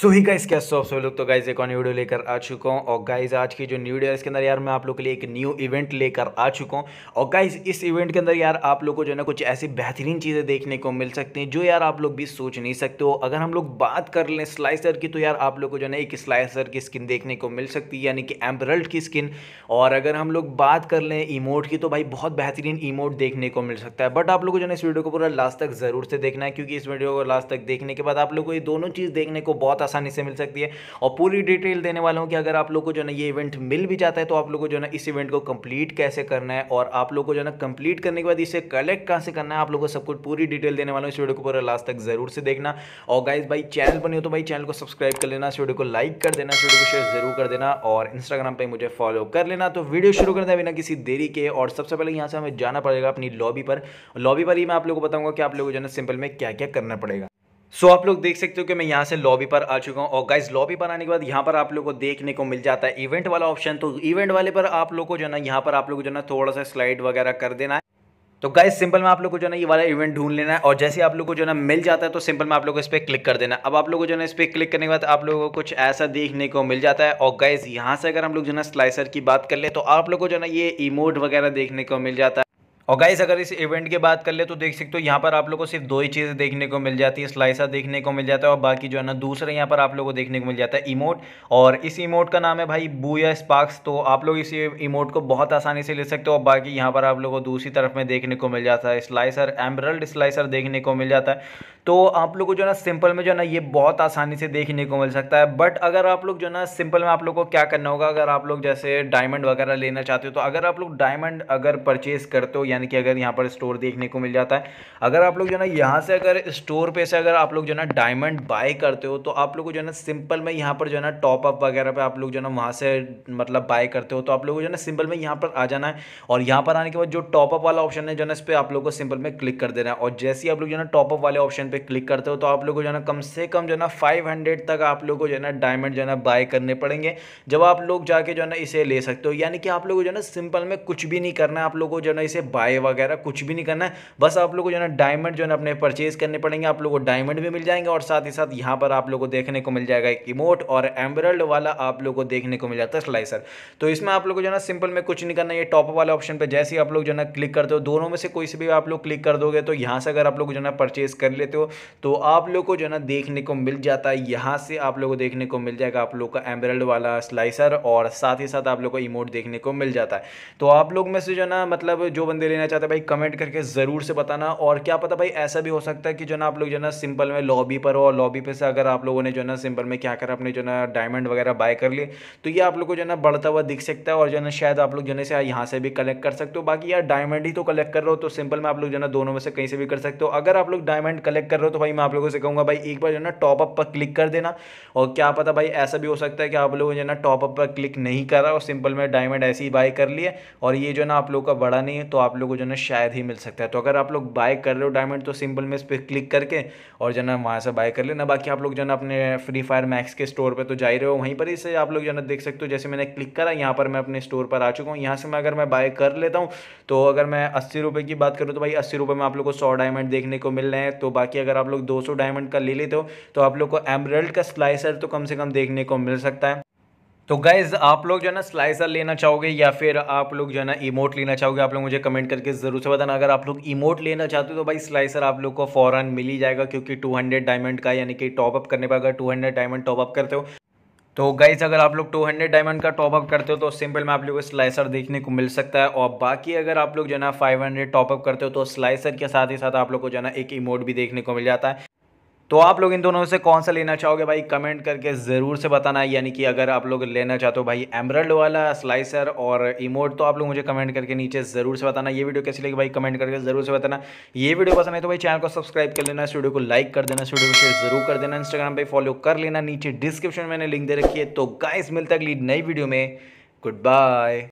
सो ही guys क्या सॉफ सो लोग तो गाइस एक और वीडियो लेकर आ चुका हूँ और गाइस आज की जो न्यू वीडियो इसके अंदर यार मैं आप लोगों के लिए एक न्यू इवेंट लेकर आ चुका हूँ और गाइस इस इवेंट के अंदर यार आप लोग को जो है ना कुछ ऐसी बेहतरीन चीज़ें देखने को मिल सकती हैं जो यार आप लोग भी सोच नहीं सकते हो अगर हम लोग बात कर लें स्लाइसर की तो यार आप लोग को जो है ना एक स्लाइसर की स्किन देखने को मिल सकती है यानी कि एम्बरल्ट की स्किन और अगर हम लोग बात कर लें इमोट की तो भाई बहुत बेहतरीन इमोट देखने को मिल सकता है बट आप लोग को जो है इस वीडियो को पूरा लास्ट तक ज़रूर से देखना है क्योंकि इस वीडियो को लास्ट तक देखने के बाद आप लोग को ये दोनों चीज़ देखने को बहुत आसानी से मिल सकती है और पूरी डिटेल देने वाला हूँ कि अगर आप लोग को जो ना ये इवेंट मिल भी जाता है तो आप लोग को जो ना इस इवेंट को कंप्लीट कैसे करना है और आप लोग को जो ना कंप्लीट करने के बाद इसे कलेक्ट कहाँ से करना है आप लोग को सब कुछ पूरी डिटेल देने वाला हूँ इस वीडियो को पूरा लास्ट तक जरूर से देखना और गाइज भाई चैनल बने हो तो भाई चैनल को सब्सक्राइब कर लेना इस वीडियो को लाइक कर देना इस वीडियो को शेयर जरूर कर देना और इंस्टाग्राम पर मुझे फॉलो कर लेना तो वीडियो शुरू कर देना बिना किसी देरी के और सबसे पहले यहाँ से हमें जाना पड़ेगा अपनी लॉबी पर लॉबी पर ही मैं आप लोग को बताऊँगा कि आप लोग को जो है सिंपल में क्या क्या करना पड़ेगा सो so, आप लोग देख सकते हो कि मैं यहाँ से लॉबी पर आ चुका हूँ और गाइज लॉबी पर आने के बाद यहाँ पर आप लोग को देखने को मिल जाता है इवेंट वाला ऑप्शन तो इवेंट वाले पर आप लोगों को जो ना यहाँ पर आप लोग को जो ना थोड़ा सा स्लाइड वगैरह कर देना है तो गाइज सिंपल में आप लोग को जो ना ये वाला इवेंट ढूंढ लेना है और जैसे आप लोग को जो है ना मिल जाता है तो सिंपल में आप लोग को इस पर क्लिक कर देना है अब आप लोग को जो ना इस पर क्लिक करने के बाद आप लोगों को कुछ ऐसा देखने को मिल जाता है और गाइज यहाँ से अगर हम लोग जो ना स्लाइसर की बात कर ले तो आप लोग को जो ना ये इमोट वगैरह देखने को मिल जाता है और गाइस अगर इस इवेंट की बात कर ले तो देख सकते हो यहाँ पर आप लोग को सिर्फ दो ही चीज़ देखने को मिल जाती है स्लाइसा देखने को मिल जाता है और बाकी जो है ना दूसरे यहाँ पर आप लोग को देखने को मिल जाता है इमोट और इस इमोट का नाम है भाई बू या स्पार्क्स तो आप लोग इस इमोट को बहुत आसानी से ले सकते हो और बाकी यहाँ पर आप लोग को दूसरी तरफ में देखने को मिल जाता है स्लाइसर एम्ब्रल्ड स्लाइसर देखने को मिल जाता है तो आप लोग को जो है ना सिंपल में जो है ना ये बहुत आसानी से देखने को मिल सकता है बट अगर आप लोग जो है ना सिंपल में आप लोग को क्या करना होगा अगर आप लोग जैसे डायमंड वगैरह लेना चाहते हो तो अगर आप लोग डायमंड अगर परचेज़ करते हो यानी कि अगर यहाँ पर स्टोर देखने को मिल जाता है अगर आप लोग जो है ना यहाँ से अगर स्टोर पे से अगर आप लोग जो है ना डायमंड बाय करते हो तो आप लोग को जो है ना सिंपल में यहाँ पर जो है ना टॉप अप वगैरह पे आप लोग जो है ना वहाँ से मतलब बाय करते हो तो आप लोग को जो है ना सिंपल में यहाँ पर आ जाना है और यहाँ पर आने के बाद जो टॉप अप वाला ऑप्शन है जो है ना इस पर आप लोग को सिंपल में क्लिक कर देना है और जैसे ही आप लोग जो है ना टॉप अप वाले ऑप्शन पर क्लिक करते हो तो आप लोग को जो है ना कम से कम जो है ना फाइव तक आप लोग को जो है ना डायमंड जो है ना बाय करने पड़ेंगे जब आप लोग जाके जो है ना इसे ले सकते हो यानी कि आप लोग को जो है ना सिंपल में कुछ भी नहीं करना है आप लोग को जो है ना इसे बाय बाय वगैरह कुछ भी नहीं करना है बस आप लोग को जो है ना डायमंड जो है ना अपने परचेज़ करने पड़ेंगे आप लोग को डायमंड भी मिल जाएंगे और साथ ही साथ यहाँ पर आप लोग को देखने को मिल जाएगा एक इमोट और एम्ब्रल्ड वाला आप लोग को देखने को मिल जाता है स्लाइसर तो इसमें आप लोग को जो है ना सिंपल में कुछ नहीं करना ये टॉप वाले ऑप्शन पर जैसे ही आप लोग जो है ना क्लिक करते हो दोनों में से कोई से भी आप लोग क्लिक कर दोगे तो यहाँ से अगर आप लोग जो है ना परचेज़ कर लेते हो तो आप लोग को जो है ना देखने को मिल जाता है यहाँ से आप लोग को देखने को मिल जाएगा आप लोग का एम्ब्रल्ड वाला स्लाइसर और साथ ही साथ आप लोग को इमोट देखने को मिल जाता है तो आप लोग में से जो है ना मतलब जो बंदे लेना चाहते हैं भाई कमेंट करके ज़रूर से बताना और क्या पता भाई ऐसा भी हो सकता है कि जो ना आप लोग जो ना सिंपल में लॉबी पर हो और लॉबी पे से अगर आप लोगों ने जो ना सिंपल में क्या करा अपने जो ना डायमंड वगैरह बाय कर लिए तो ये आप लोग को जो ना बढ़ता हुआ दिख सकता है और जो ना शायद आप लोग जो ना यहाँ से भी कलेक्ट कर सकते हो बाकी यार डायमंड ही तो कलेक्ट कर रहे हो तो सिंपल में आप लोग जो ना दोनों में से कहीं से भी कर सकते हो अगर आप लोग डायमंड कलेक्ट कर रहे हो तो भाई मैं आप लोगों से कहूँगा भाई एक बार जो ना टॉपअप पर क्लिक कर देना और क्या पता भाई ऐसा भी हो सकता है कि आप लोगों ने ना टॉप अप पर क्लिक नहीं करा और सिंपल में डायमंड ऐसे ही बाय कर लिए और ये जो ना आप लोग का बड़ा नहीं है तो आप लोग लोग को जो ना शायद ही मिल सकता है तो अगर आप लोग बाय कर रहे हो डायमंड तो सिंपल में इस पर क्लिक करके और जो ना वहाँ से बाय कर लेना बाकी आप लोग जो ना अपने फ्री फायर मैक्स के स्टोर पर तो जा ही रहे हो वहीं पर इसे आप लोग जो है देख सकते हो जैसे मैंने क्लिक करा यहाँ पर मैं अपने स्टोर पर आ चुका हूँ यहाँ से मैं अगर मैं बाय कर लेता हूँ तो अगर मैं अस्सी रुपये की बात करूँ तो भाई अस्सी रुपये में आप लोग को सौ डायमंड देखने को मिल रहे हैं तो बाकी अगर आप लोग दो डायमंड का ले लेते हो तो आप लोग को एमरल्ड का स्लाइसर तो कम से कम देखने को मिल सकता है तो गाइज़ आप लोग जो है ना स्लाइसर लेना चाहोगे या फिर आप लोग जो है ना इमोट लेना चाहोगे आप लोग मुझे कमेंट करके ज़रूर से बताना अगर आप लोग इमोट लेना चाहते हो तो भाई स्लाइसर आप लोग को फ़ौरन मिल ही जाएगा क्योंकि 200 डायमंड का यानी कि टॉप अप करने पर अगर 200 डायमंड टॉप अप करते हो तो गाइज अगर आप लोग 200 डायमंड का टॉप अप करते हो तो सिंपल में आप लोग को स्लाइसर देखने को मिल सकता है और बाकी अगर आप लोग जो है ना 500 टॉप अप करते हो तो स्लाइसर के साथ ही साथ आप लोग को जो है ना एक इमोट भी देखने को मिल जाता है तो आप लोग इन दोनों से कौन सा लेना चाहोगे भाई कमेंट करके ज़रूर से बताना यानी कि अगर आप लोग लेना चाहते हो भाई एमरल्ड वाला स्लाइसर और इमोट तो आप लोग मुझे कमेंट करके नीचे ज़रूर से बताना ये वीडियो कैसी लगी भाई कमेंट करके ज़रूर से बताना ये वीडियो पसंद है तो भाई चैनल को सब्सक्राइब कर लेना स्टूडियो वीडियो को लाइक कर देना स्टूडियो वीडियो को शेयर जरूर कर देना इंस्टाग्राम पर फॉलो कर लेना नीचे डिस्क्रिप्शन मैंने लिंक दे रखी है तो गाइस मिलता अगली नई वीडियो में गुड बाय